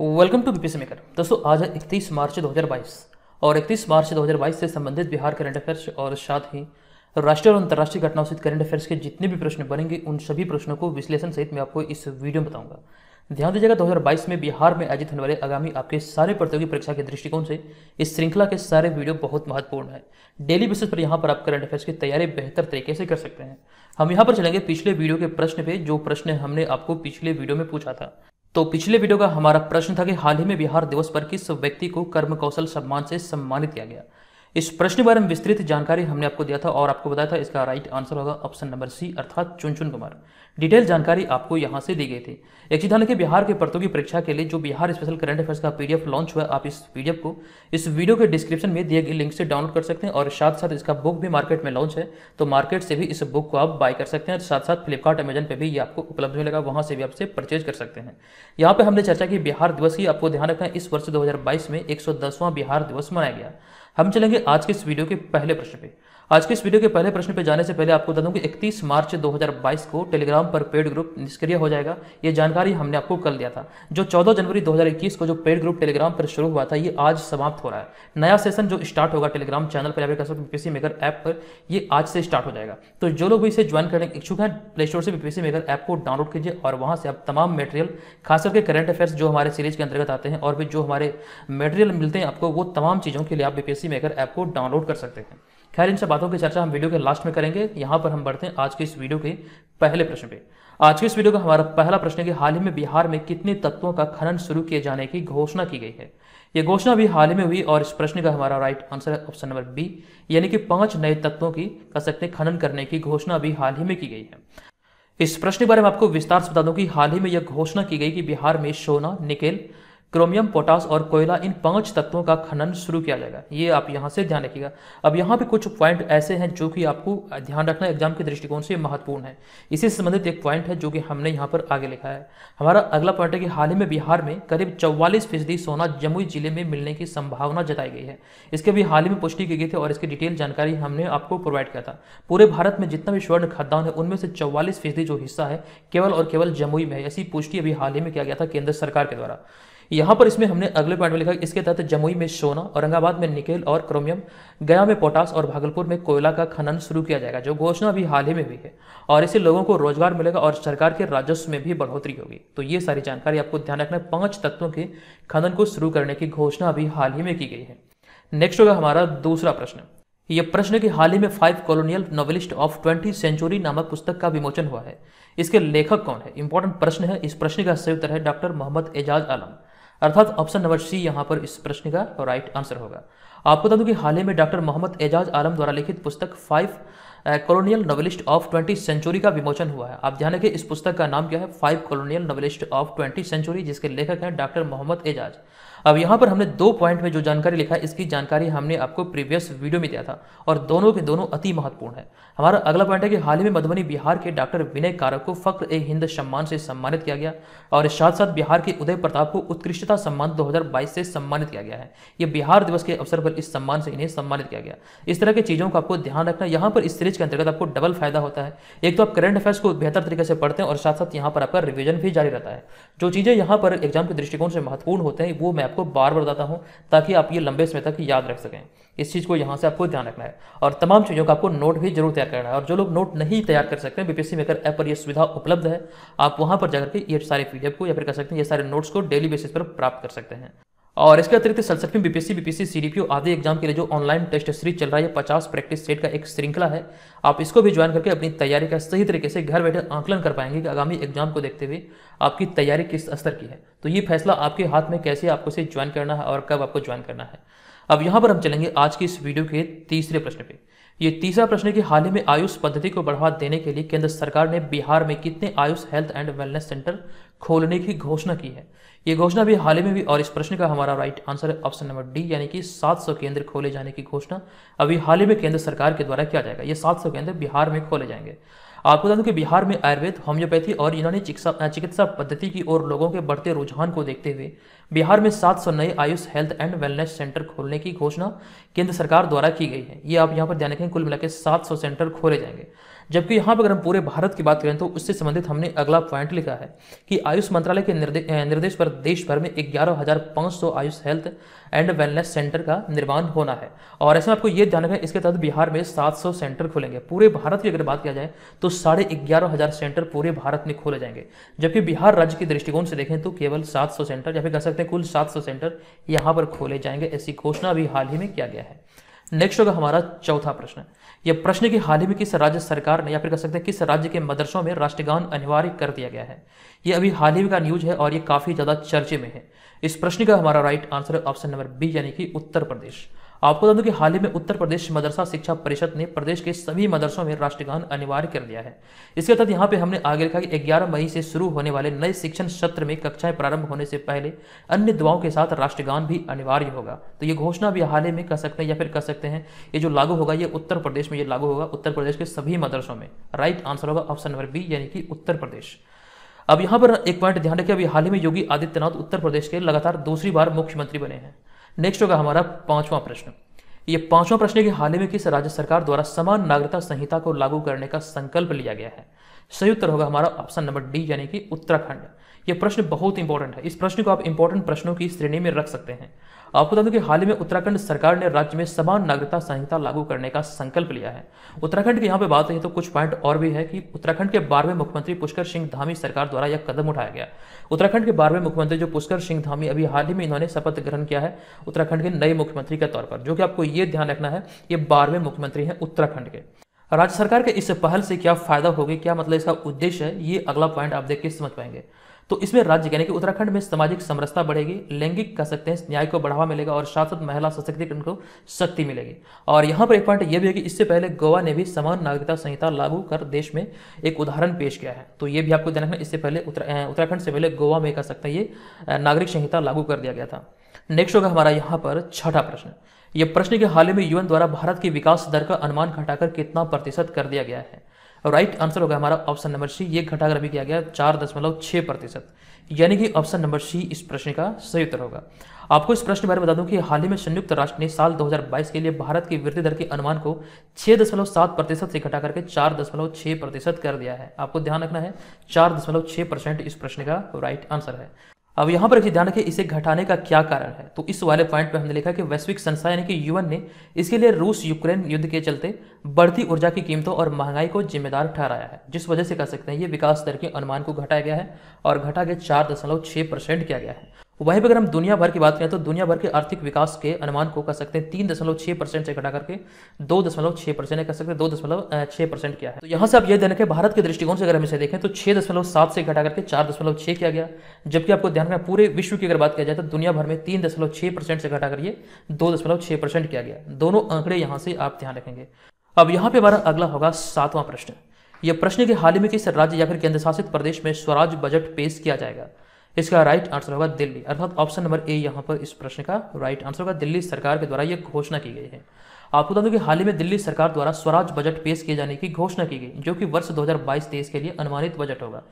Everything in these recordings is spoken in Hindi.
वेलकम टू बीपीसी मेकर दोस्तों आज है इकतीस मार्च 2022 और 31 मार्च 2022 से संबंधित बिहार करंट अफेयर्स और साथ ही राष्ट्रीय और अंतर्राष्ट्रीय घटनाओं सहित करंट अफेयर्स के जितने भी प्रश्न बनेंगे उन सभी प्रश्नों को विश्लेषण सहित मैं आपको इस वीडियो में बताऊंगा ध्यान दीजिएगा 2022 में बिहार में आयोजित होने वाले आगामी आपके सारे प्रतियोगी परीक्षा के दृष्टिकोण से इस श्रृंखला के सारे वीडियो बहुत महत्वपूर्ण है डेली बेसिस पर यहाँ पर आप करंट अफेयर्स की तैयारी बेहतर तरीके से कर सकते हैं हम यहाँ पर चलेंगे पिछले वीडियो के प्रश्न पे जो प्रश्न हमने आपको पिछले वीडियो में पूछा था तो पिछले वीडियो का हमारा प्रश्न था कि हाल ही में बिहार दिवस पर किस व्यक्ति को कर्म कौशल सम्मान से सम्मानित किया गया इस प्रश्न के बारे में विस्तृत जानकारी हमने आपको दिया था और आपको बताया था इसका राइट आंसर होगा ऑप्शन नंबर सी अर्थात चुनचुन कुमार डिटेल जानकारी आपको यहाँ से दी गई थी एक चीज ध्यान बिहार के प्रतियोगी परीक्षा के लिए जो बिहार स्पेशल करंट अफेयर्स का पीडीएफ लॉन्च हुआ आप इस पीडीएफ को इस वीडियो के डिस्क्रिप्शन में दिए गए लिंक से डाउनलोड कर सकते हैं और साथ साथ इसका बुक भी मार्केट में लॉन्च है तो मार्केट से भी इस बुक को आप बाय कर सकते हैं साथ साथ फ्लिपकार्ट अमेजन पर भी ये आपको उपलब्ध मिलेगा वहाँ से भी आपसे परचेज कर सकते हैं यहाँ पर हमने चर्चा की बिहार दिवस की आपको ध्यान रखना इस वर्ष दो में एक बिहार दिवस मनाया गया हम चलेंगे आज के इस वीडियो के पहले प्रश्न पे आज के इस वीडियो के पहले प्रश्न पे जाने से पहले आपको बता दूं कि 31 मार्च 2022 को टेलीग्राम पर पेड ग्रुप निष्क्रिय हो जाएगा ये जानकारी हमने आपको कल दिया था जो 14 जनवरी 2021 को जो पेड ग्रुप टेलीग्राम पर शुरू हुआ था ये आज समाप्त हो रहा है नया सेशन जो स्टार्ट होगा टेलीग्राम चैनल पर या फिर बीपीसी मेकर ऐप पर ये आज से स्टार्ट हो जाएगा तो जो लोग भी इसे ज्वाइन करने इच्छुक हैं प्ले स्टोर से बीपीसी मेकर ऐप को डाउनलोड कीजिए और वहाँ से आप तमाम मेटेरियल खास करके करंट अफेयर्स जो हमारे सीरीज के अंतर्गत आते हैं और भी जो हमारे मेटेरियल मिलते हैं आपको वो तमाम चीज़ों के लिए आप बीपीएससी मेकर ऐप को डाउनलोड कर सकते हैं खैर इन सब बातों की चर्चा हम वीडियो के लास्ट में करेंगे यहाँ पर हम बढ़ते हैं आज के इस वीडियो के पहले प्रश्न पे आज के इस वीडियो का हमारा पहला प्रश्न है कि हाल ही में बिहार में कितने तत्वों का खनन शुरू किए जाने की घोषणा की गई है यह घोषणा भी हाल ही में हुई और इस प्रश्न का हमारा राइट आंसर है ऑप्शन नंबर बी यानी कि पांच नए तत्वों की कह सकते हैं खनन करने की घोषणा भी हाल ही में की गई है इस प्रश्न के बारे में आपको विस्तार से बता दूं कि हाल ही में यह घोषणा की गई कि बिहार में सोना निकेल क्रोमियम पोटास और कोयला इन पांच तत्वों का खनन शुरू किया जाएगा ये आप यहाँ से ध्यान रखिएगा अब यहाँ पे कुछ पॉइंट ऐसे हैं जो कि आपको ध्यान रखना एग्जाम के दृष्टिकोण से महत्वपूर्ण है इसी संबंधित एक पॉइंट है जो कि हमने यहाँ पर आगे लिखा है हमारा अगला पॉइंट है कि हाल ही में बिहार में करीब चौवालीस फीसदी सोना जमुई जिले में मिलने की संभावना जताई गई है इसके भी हाल ही में पुष्टि की गई थी और इसकी डिटेल जानकारी हमने आपको प्रोवाइड किया था पूरे भारत में जितना भी स्वर्ण खदान है उनमें से चौवालीस फीसदी जो हिस्सा है केवल और केवल जमुई में ऐसी पुष्टि अभी हाल ही में किया गया था केंद्र सरकार के द्वारा यहां पर इसमें हमने अगले पॉइंट में लिखा है इसके तहत जमुई में सोना औरंगाबाद में निकेल और क्रोमियम गया में पोटास और भागलपुर में कोयला का खनन शुरू किया जाएगा जो घोषणा अभी हाल ही में हुई है और इससे लोगों को रोजगार मिलेगा और सरकार के राजस्व में भी बढ़ोतरी होगी तो ये सारी जानकारी आपको ध्यान रखना है पांच तत्वों के खनन को शुरू करने की घोषणा अभी हाल ही में की गई है नेक्स्ट होगा हमारा दूसरा प्रश्न यह प्रश्न कि हाल ही में five colonial novelist of twenty century नामक पुस्तक का विमोचन हुआ है इसके लेखक कौन है इंपॉर्टेंट प्रश्न है इस प्रश्न का सही उत्तर है डॉक्टर मोहम्मद एजाज आलम अर्थात ऑप्शन नंबर सी यहाँ पर इस प्रश्न का राइट आंसर होगा आपको बता दूं कि हाल ही में डॉक्टर मोहम्मद एजाज आलम द्वारा लिखित पुस्तक five colonial novelist of twenty century का विमोचन हुआ है आप ध्यान रखें इस पुस्तक का नाम क्या है five colonial novelist of twenty century जिसके लेखक हैं डॉक्टर मोहम्मद एजाज अब यहाँ पर हमने दो पॉइंट में जो जानकारी लिखा है इसकी जानकारी हमने आपको प्रीवियस वीडियो में दिया था और दोनों के दोनों अति महत्वपूर्ण है हमारा अगला पॉइंट है कि हाल ही में मधुबनी बिहार के डॉक्टर विनय कारक को फक्र ए हिंद सम्मान से सम्मानित किया गया और साथ साथ बिहार के उदय प्रताप को उत्कृष्टता सम्मान दो से सम्मानित किया गया है ये बिहार दिवस के अवसर पर इस सम्मान से इन्हें सम्मानित किया गया इस तरह की चीज़ों का आपको ध्यान रखना यहाँ पर इस सीरीज के अंतर्गत आपको डबल फायदा होता है एक तो आप करंट अफेयर्स को बेहतर तरीके से पढ़ते हैं और साथ साथ यहाँ पर आपका रिविजन भी जारी रहता है जो चीज़ें यहाँ पर एग्जाम के दृष्टिकोण से महत्वपूर्ण होते हैं वो मैं आपको बार बार बताता हूँ ताकि आप ये लंबे समय तक याद रख सकें इस चीज़ को यहाँ से आपको ध्यान रखना है और तमाम चीज़ों का आपको नोट भी जरूर तैयार करना है और जो लोग नोट नहीं तैयार कर सकते हैं बीपीएससी मेकर ऐप पर यह सुविधा उपलब्ध है आप वहाँ पर जाकर के ये सारे पी को या फिर कर सकते हैं ये सारे नोट्स को डेली बेसिस पर प्राप्त कर सकते हैं और इसके अतिरिक्त सड़सठवीं बीपीएससी बीपीएससी सीडीपीओ आदि एग्जाम के लिए जो ऑनलाइन टेस्ट सीरीज चल रहा है पचास प्रैक्टिस सेट का एक श्रृंखला है आप इसको भी ज्वाइन करके अपनी तैयारी का सही तरीके से घर बैठे आंकलन कर पाएंगे कि आगामी एग्जाम को देखते हुए आपकी तैयारी किस स्तर की है तो ये फैसला आपके हाथ में कैसे आपको इसे ज्वाइन करना है और कब आपको ज्वाइन करना है अब यहाँ पर हम चलेंगे आज की इस वीडियो के तीसरे प्रश्न पे ये तीसरा प्रश्न है कि हाल ही में आयुष पद्धति को बढ़ावा देने के लिए केंद्र सरकार ने बिहार में कितने Ayush health and wellness centre खोलने की घोषणा की है ये घोषणा भी हाल ही में भी और इस प्रश्न का हमारा राइट आंसर है ऑप्शन नंबर डी यानी कि 700 केंद्र खोले जाने की घोषणा अभी हाल ही में केंद्र सरकार के द्वारा किया जाएगा ये 700 केंद्र बिहार में खोले जाएंगे आपको बता दूं कि बिहार में आयुर्वेद होम्योपैथी और यूनानी चिकित्सा पद्धति की ओर लोगों के बढ़ते रुझान को देखते हुए बिहार में 700 नए Ayush health and wellness centre खोलने की घोषणा केंद्र सरकार द्वारा की गई है ये आप यहाँ पर ध्यान रखें कुल मिला के सेंटर खोले जाएंगे जबकि यहाँ पर अगर हम पूरे भारत की बात करें तो उससे संबंधित हमने अगला पॉइंट लिखा है कि आयुष मंत्रालय के निर्देश पर देश भर में ग्यारह हज़ार पाँच सौ Ayush health and wellness centre का निर्माण होना है और ऐसे में आपको ये ध्यान है इसके तहत बिहार में सात सौ सेंटर खुलेंगे पूरे भारत की अगर बात किया जाए तो साढ़े ग्यारह हज़ार सेंटर पूरे भारत में खोले जाएंगे जबकि बिहार राज्य के दृष्टिकोण से देखें तो केवल सात सौ सेंटर या फिर कह सकते हैं कुल सात सौ सेंटर यहाँ पर खोले जाएंगे ऐसी घोषणा भी हाल ही में किया गया है नेक्स्ट होगा हमारा चौथा प्रश्न यह प्रश्न की हाल ही में किस राज्य सरकार ने या फिर कह सकते हैं किस राज्य के मदरसों में राष्ट्रगान अनिवार्य कर दिया गया है यह अभी हाल ही का न्यूज है और ये काफी ज्यादा चर्चे में है इस प्रश्न का हमारा राइट आंसर है ऑप्शन नंबर बी यानी कि उत्तर प्रदेश आपको बता दूं कि हाल ही में उत्तर प्रदेश मदरसा शिक्षा परिषद ने प्रदेश के सभी मदरसों में राष्ट्रगान अनिवार्य कर दिया है इसके तहत यहाँ पे हमने आगे लिखा कि ग्यारह मई से शुरू होने वाले नए शिक्षण सत्र में कक्षाएं प्रारंभ होने से पहले अन्य दुआओं के साथ राष्ट्रगान भी अनिवार्य होगा तो ये घोषणा भी हाल ही में कर सकते हैं या फिर कर सकते हैं ये जो लागू होगा ये उत्तर प्रदेश में ये लागू होगा उत्तर प्रदेश के सभी मदरसों में राइट आंसर होगा ऑप्शन नंबर बी यानी कि उत्तर प्रदेश अब यहाँ पर एक पॉइंट ध्यान रखें अभी हाल ही में योगी आदित्यनाथ उत्तर प्रदेश के लगातार दूसरी बार मुख्यमंत्री बने हैं नेक्स्ट होगा हमारा पांचवा प्रश्न ये पांचवा प्रश्न कि हाल ही में किस राज्य सरकार द्वारा समान नागरिकता संहिता को लागू करने का संकल्प लिया गया है सही उत्तर होगा हमारा ऑप्शन नंबर डी यानी कि उत्तराखंड यह प्रश्न बहुत इंपॉर्टेंट है इस प्रश्न को आप इंपॉर्टेंट प्रश्नों की श्रेणी में रख सकते हैं आपको बता दूं कि हाल ही में उत्तराखंड सरकार ने राज्य में समान नागरिकता संहिता लागू करने का संकल्प लिया है उत्तराखंड की यहाँ पे बात है तो कुछ पॉइंट और भी है कि उत्तराखंड के बारहवें मुख्यमंत्री पुष्कर सिंह धामी सरकार द्वारा यह कदम उठाया गया उत्तराखंड के बारहवें मुख्यमंत्री जो पुष्कर सिंह धामी अभी हाल ही में इन्होंने शपथ ग्रहण किया है उत्तराखंड के नए मुख्यमंत्री के तौर पर जो कि आपको ये ध्यान रखना है ये बारहवें मुख्यमंत्री हैं उत्तराखंड के राज्य सरकार के इस पहल से क्या फायदा होगी क्या मतलब इसका उद्देश्य है ये अगला पॉइंट आप देख के समझ पाएंगे तो इसमें राज्य यानी कि उत्तराखंड में सामाजिक समरसता बढ़ेगी लैंगिक कह सकते हैं न्याय को बढ़ावा मिलेगा और साथ साथ महिला सशक्तिकरण को शक्ति मिलेगी और यहाँ पर एक पॉइंट यह भी है कि इससे पहले गोवा ने भी समान नागरिकता संहिता लागू कर देश में एक उदाहरण पेश किया है तो ये भी आपको देखना इससे पहले उत्तराखंड से पहले गोवा में कह सकते हैं ये नागरिक संहिता लागू कर दिया गया था नेक्स्ट होगा हमारा यहाँ पर छठा प्रश्न यह प्रश्न के हाल ही में यूएन द्वारा भारत की विकास दर का अनुमान घटाकर कितना प्रतिशत कर दिया गया है और राइट आंसर होगा हमारा ऑप्शन नंबर सी ये घटाकर अभी किया गया चार दशमलव छः प्रतिशत यानी कि ऑप्शन नंबर सी इस प्रश्न का सही उत्तर होगा आपको इस प्रश्न के बारे में बता दूं कि हाल ही में संयुक्त राष्ट्र ने साल 2022 के लिए भारत की वृद्धि दर के अनुमान को सात प्रतिशत से घटा करके छह प्रतिशत कर दिया है आपको ध्यान रखना है छह परसेंट इस प्रश्न का राइट आंसर है अब यहाँ पर ध्यान रखें इसे घटाने का क्या कारण है तो इस वाले पॉइंट पर हमने लिखा कि वैश्विक संस्था यानी कि यूएन ने इसके लिए रूस यूक्रेन युद्ध के चलते बढ़ती ऊर्जा की कीमतों और महंगाई को जिम्मेदार ठहराया है जिस वजह से कह सकते हैं ये विकास दर के अनुमान को घटाया गया है और घटा के चार दशमलव परसेंट किया गया है वहीं पर अगर हम दुनिया भर की बात करें तो दुनिया भर के आर्थिक विकास के अनुमान को कह सकते हैं तीन दशमलव छः परसेंट से घटा करके दो दशमलव छः परसेंट कह सकते हैं दो दशमलव छः परसेंट क्या है तो यहाँ से आप ये देखें भारत के दृष्टिकोण से अगर हम इसे देखें तो छः दशमलव सात से घटा करके चार दशमलव छः किया गया जबकि आपको ध्यान रखना पूरे विश्व की अगर बात किया जाए तो दुनिया भर में तीन दशमलव छः परसेंट से घटा करिए दो दशमलव छः परसेंट किया गया दोनों आंकड़े यहाँ से आप ध्यान रखेंगे अब यहाँ पे हमारा अगला होगा सातवां प्रश्न यह प्रश्न के हाल ही में किस राज्य या फिर केंद्र शासित प्रदेश में स्वराज बजट पेश किया जाएगा इसका राइट आंसर होगा दिल्ली अर्थात ऑप्शन नंबर ए यहाँ पर इस प्रश्न का राइट आंसर होगा दिल्ली सरकार के द्वारा यह घोषणा की गई है आपको बता दूं कि हाल ही में दिल्ली सरकार द्वारा स्वराज बजट पेश किए जाने की घोषणा की गई जो कि वर्ष 2022-23 के लिए अनुमानित बजट होगा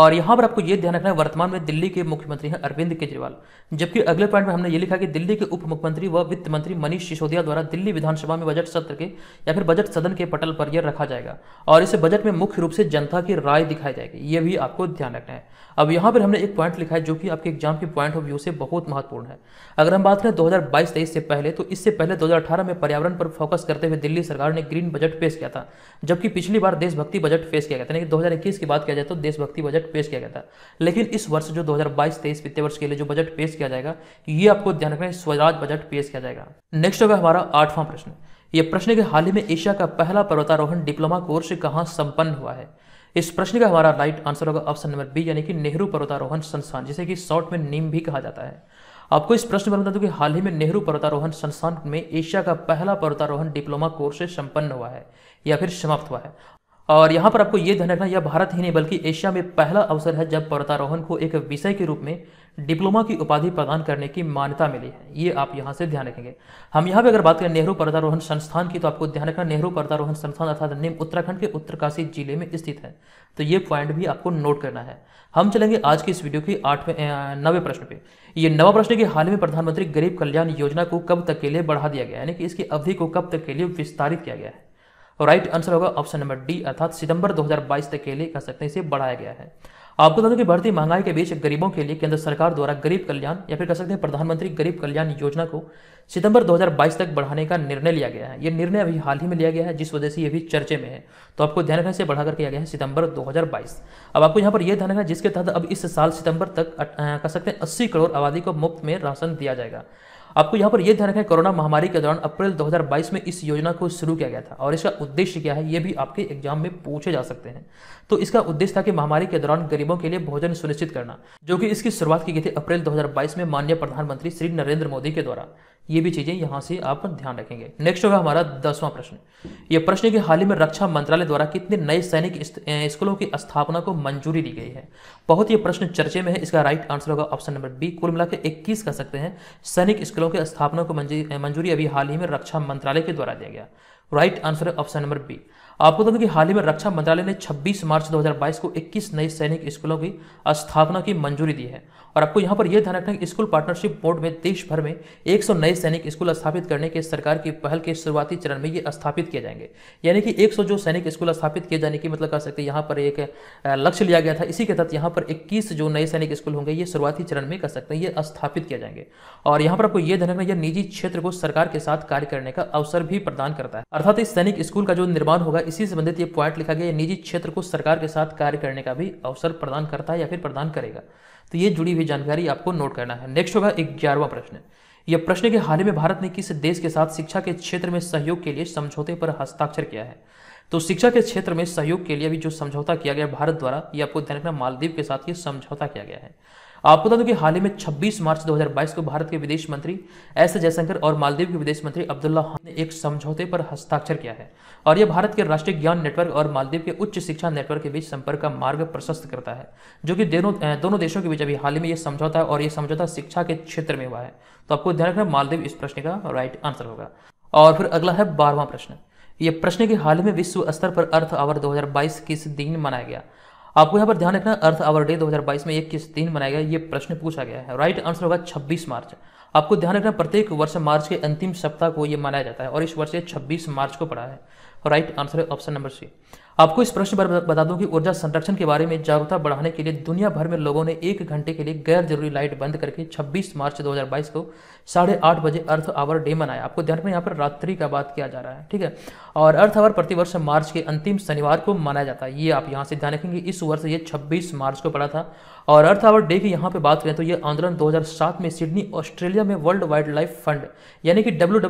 और यहाँ पर आपको ये ध्यान रखना है वर्तमान में दिल्ली के मुख्यमंत्री हैं अरविंद केजरीवाल जबकि अगले पॉइंट में हमने ये लिखा कि दिल्ली के उप मुख्यमंत्री व वित्त मंत्री मनीष सिसोदिया द्वारा दिल्ली विधानसभा में बजट सत्र के या फिर बजट सदन के पटल पर यह रखा जाएगा और इसे बजट में मुख्य रूप से जनता की राय दिखाई जाएगी ये भी आपको ध्यान रखना है अब यहाँ पर हमने एक पॉइंट लिखा है जो कि आपके एग्जाम के पॉइंट ऑफ व्यू से बहुत महत्वपूर्ण है अगर हम बात करें 2022 हज़ार से पहले तो इससे पहले 2018 में पर्यावरण पर फोकस करते हुए दिल्ली सरकार ने ग्रीन बजट पेश किया था जबकि पिछली बार देशभक्ति बजट पेश किया गया था यानी इक्कीस की बात किया जाए तो देशभक्ति बजट पेश किया गया था लेकिन इस वर्ष जो दो हज़ार वित्तीय वर्ष के लिए जो बजट पेश किया जाएगा ये आपको ध्यान रखना स्वराज बजट पेश किया जाएगा नेक्स्ट होगा हमारा आठवां प्रश्न यह प्रश्न के हाल ही में एशिया का पहला पर्वतारोहण डिप्लोमा कोर्स कहाँ संपन्न हुआ है इस प्रश्न का हमारा राइट आंसर होगा ऑप्शन नंबर बी यानी कि नेहरू पर्वतारोहण संस्थान जिसे कि शॉर्ट में नीम भी कहा जाता है आपको इस प्रश्न पर बता दूं कि हाल ही में नेहरू पर्वतारोहण संस्थान में एशिया का पहला पर्वतारोहण डिप्लोमा कोर्स संपन्न हुआ है या फिर समाप्त हुआ है और यहाँ पर आपको ये ध्यान रखना यह भारत ही नहीं बल्कि एशिया में पहला अवसर है जब पर्वतारोहण को एक विषय के रूप में डिप्लोमा की उपाधि प्रदान करने की मान्यता मिली है ये आप यहाँ से ध्यान रखेंगे हम यहाँ पे अगर बात करें नेहरू पर्वतारोहण संस्थान की तो आपको ध्यान रखना नेहरू पर्वतारोहण संस्थान अर्थात निम्न उत्तराखंड के उत्तरकाशी जिले में स्थित है तो ये पॉइंट भी आपको नोट करना है हम चलेंगे आज की इस वीडियो की आठवें नवे प्रश्न पे ये नवा प्रश्न कि हाल में प्रधानमंत्री गरीब कल्याण योजना को कब तक के लिए बढ़ा दिया गया यानी कि इसकी अवधि को कब तक के लिए विस्तारित किया गया है तो राइट आंसर होगा ऑप्शन नंबर डी अर्थात सितंबर 2022 तक के लिए कह सकते हैं इसे बढ़ाया गया है आपको बता दूं कि बढ़ती महंगाई के बीच गरीबों के लिए केंद्र सरकार द्वारा गरीब कल्याण या फिर कह सकते हैं प्रधानमंत्री गरीब कल्याण योजना को सितंबर 2022 तक बढ़ाने का निर्णय लिया गया है ये निर्णय अभी हाल ही में लिया गया है जिस वजह से ये भी चर्चे में है तो आपको ध्यान रखने से बढ़ाकर किया गया है सितंबर 2022 अब आपको यहाँ पर यह ध्यान रखना जिसके तहत अब इस साल सितंबर तक कह सकते हैं अस्सी करोड़ आबादी को मुफ्त में राशन दिया जाएगा आपको यहाँ पर यह ध्यान रखना है कोरोना महामारी के दौरान अप्रैल 2022 में इस योजना को शुरू किया गया था और इसका उद्देश्य क्या है ये भी आपके एग्जाम में पूछे जा सकते हैं तो इसका उद्देश्य था कि महामारी के दौरान गरीबों के लिए भोजन सुनिश्चित करना जो कि इसकी शुरुआत की गई थी अप्रैल 2022 में माननीय प्रधानमंत्री श्री नरेंद्र मोदी के द्वारा ये भी चीजें यहाँ से आप ध्यान रखेंगे नेक्स्ट होगा हमारा दसवां प्रश्न ये प्रश्न कि हाल ही में रक्षा मंत्रालय द्वारा कितने नए सैनिक स्कूलों की स्थापना को मंजूरी दी गई है बहुत ये प्रश्न चर्चे में है इसका राइट आंसर होगा ऑप्शन नंबर बी कुल मिलाकर इक्कीस कह सकते हैं सैनिक स्कूलों की स्थापना को मंजूरी अभी हाल ही में रक्षा मंत्रालय के द्वारा दिया गया राइट आंसर है ऑप्शन नंबर बी आपको बता दें कि हाल ही में रक्षा मंत्रालय ने 26 मार्च 2022 को 21 नए सैनिक स्कूलों की स्थापना की मंजूरी दी है और आपको यहाँ पर यह ध्यान रखना है कि स्कूल पार्टनरशिप बोर्ड में देश भर में 100 नए सैनिक स्कूल स्थापित करने के सरकार की पहल के शुरुआती चरण में ये स्थापित किए जाएंगे यानी कि एक जो सैनिक स्कूल स्थापित किए जाने की मतलब कह सकते हैं यहाँ पर एक लक्ष्य लिया गया था इसी के तहत यहाँ पर इक्कीस जो नए सैनिक स्कूल होंगे ये शुरुआती चरण में कह सकते हैं ये स्थापित किए जाएंगे और यहाँ पर आपको यह ध्यान रखना यह निजी क्षेत्र को सरकार के साथ कार्य करने का अवसर भी प्रदान करता है अर्थात इस सैनिक स्कूल का जो निर्माण होगा इसी संबंधित ये पॉइंट लिखा गया निजी क्षेत्र को सरकार के साथ कार्य करने का भी अवसर प्रदान करता है या फिर प्रदान करेगा तो ये जुड़ी हुई जानकारी आपको नोट करना है नेक्स्ट होगा ग्यारहवा प्रश्न यह प्रश्न के हाल ही में भारत ने किस देश के साथ शिक्षा के क्षेत्र में सहयोग के लिए समझौते पर हस्ताक्षर किया है तो शिक्षा के क्षेत्र में सहयोग के लिए भी जो समझौता किया गया भारत द्वारा ये आपको ध्यान रखना मालदीव के साथ ये समझौता किया गया है आपको बता दूं कि हाल ही में 26 मार्च 2022 को भारत के विदेश मंत्री एस जयशंकर और मालदीव के विदेश मंत्री अब्दुल्ला खान ने एक समझौते पर हस्ताक्षर किया है और यह भारत के राष्ट्रीय ज्ञान नेटवर्क और मालदीव के उच्च शिक्षा नेटवर्क के बीच संपर्क का मार्ग प्रशस्त करता है जो कि दोनों दोनों देशों के बीच अभी हाल ही में यह समझौता है और यह समझौता शिक्षा के क्षेत्र में हुआ है तो आपको ध्यान रखना मालदीव इस प्रश्न का राइट आंसर होगा और फिर अगला है बारहवां प्रश्न ये प्रश्न के हाल में विश्व स्तर पर अर्थ आवर 2022 किस दिन मनाया गया आपको यहाँ पर ध्यान रखना अर्थ आवर डे 2022 में एक किस दिन मनाया गया ये प्रश्न पूछा गया है राइट आंसर होगा 26 मार्च आपको ध्यान रखना प्रत्येक वर्ष मार्च के अंतिम सप्ताह को ये मनाया जाता है और इस वर्ष 26 मार्च को पड़ा है राइट आंसर है ऑप्शन नंबर सी आपको इस प्रश्न पर बता दूं कि ऊर्जा संरक्षण के बारे में जागरूकता बढ़ाने के लिए दुनिया भर में लोगों ने एक घंटे के लिए गैर जरूरी लाइट बंद करके 26 मार्च 2022 को साढ़े आठ बजे अर्थ आवर डे मनाया आपको ध्यान रखना यहाँ पर रात्रि का बात किया जा रहा है ठीक है और अर्थ आवर प्रतिवर्ष मार्च के अंतिम शनिवार को मनाया जाता है ये आप यहाँ से ध्यान रखेंगे इस वर्ष ये छब्बीस मार्च को पड़ा था और अर्थ आवर डे की यहाँ पे बात करें तो ये आंदोलन 2007 में सिडनी ऑस्ट्रेलिया में वर्ल्ड वाइल्ड लाइफ फंड यानी कि डब्ल्यू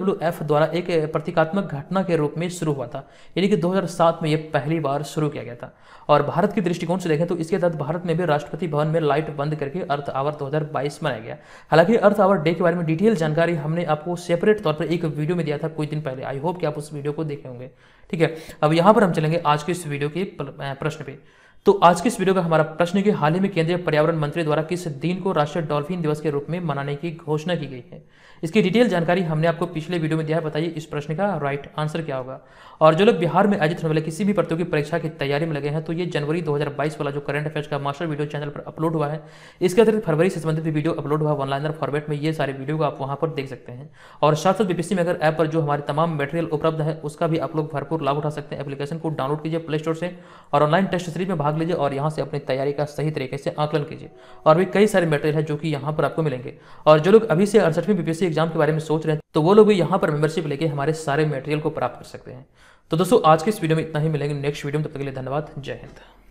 द्वारा एक प्रतीकात्मक घटना के रूप में शुरू हुआ था यानी कि 2007 में ये पहली बार शुरू किया गया था और भारत के दृष्टिकोण से देखें तो इसके तहत भारत में भी राष्ट्रपति भवन में लाइट बंद करके अर्थ आवर दो मनाया गया हालांकि अर्थ आवर डे के बारे में डिटेल जानकारी हमने आपको सेपरेट तौर पर एक वीडियो में दिया था कुछ दिन पहले आई होप कि आप उस वीडियो को देखे होंगे ठीक है अब यहाँ पर हम चलेंगे आज के इस वीडियो के प्रश्न पे तो आज के इस वीडियो का हमारा प्रश्न है कि हाल ही में केंद्रीय पर्यावरण मंत्री द्वारा किस दिन को राष्ट्रीय डॉल्फिन दिवस के रूप में मनाने की घोषणा की गई है इसकी डिटेल जानकारी हमने आपको पिछले वीडियो में दिया है बताइए इस प्रश्न का राइट आंसर क्या होगा और जो लोग बिहार में आयोजित होने वाले किसी भी प्रतियोगी परीक्षा की तैयारी में लगे हैं तो ये जनवरी दो वाला जो करंट अफेयर्स का मास्टर वीडियो चैनल पर अपलोड हुआ है इसके अतिरिक्त फरवरी से संबंधित वीडियो अपलोड हुआ ऑनलाइनर फॉर्मेट में ये सारे वीडियो को आप वहाँ पर देख सकते हैं और साथ साथ बीपीसी में अगर ऐप पर जो हमारे तमाम मेटेरियल उपलब्ध है उसका भी आप लोग भरपूर लाभ उठा सकते हैं एप्लीकेशन को डाउनलोड कीजिए प्ले स्टोर से और ऑनलाइन टेस्ट सीरीज में भाग लीजिए और यहाँ से अपनी तैयारी का सही तरीके से आकलन कीजिए और भी कई सारे मटेरियल है जो कि यहाँ पर आपको मिलेंगे और जो लोग अभी से अड़सठवीं बीपीएससी एग्जाम के बारे में सोच रहे हैं तो वो लोग भी यहाँ पर मेंबरशिप लेके हमारे सारे मेटेरियल को प्राप्त कर सकते हैं तो दोस्तों आज के इस वीडियो में इतना ही मिलेंगे नेक्स्ट वीडियो में तब तक के लिए धन्यवाद जय हिंद